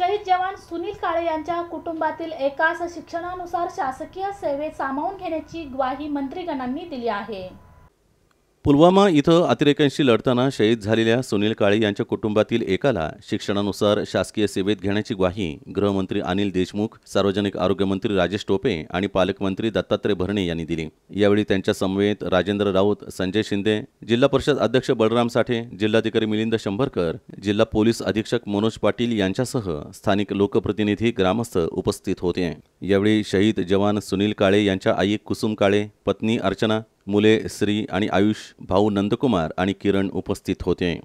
शहीद जवान सुनील काळे यांच्या कुटुंबातील एकाच शिक्षणानुसार शासकीय सेवेत सामावून घेण्याची ग्वाही मंत्रीगणांनी दिली आहे पुलवामा इथं अतिरेक्यांशी लढताना शहीद झालेल्या सुनील काळे यांच्या कुटुंबातील एकाला शिक्षणानुसार शासकीय सेवेत घेण्याची ग्वाही गृहमंत्री अनिल देशमुख सार्वजनिक आरोग्यमंत्री राजेश टोपे आणि पालकमंत्री दत्तात्रय भरणे यांनी दिली यावेळी त्यांच्या समवेत राजेंद्र राऊत संजय शिंदे जिल्हा परिषद अध्यक्ष बलराम साठे जिल्हाधिकारी मिलिंद शंभरकर जिल्हा पोलीस अधीक्षक मनोज पाटील यांच्यासह स्थानिक लोकप्रतिनिधी ग्रामस्थ उपस्थित होते यावेळी शहीद जवान सुनील काळे यांच्या आई कुसुम काळे पत्नी अर्चना मुले श्री आणि आयुष भाऊ नंदकुमार आणि किरण उपस्थित होते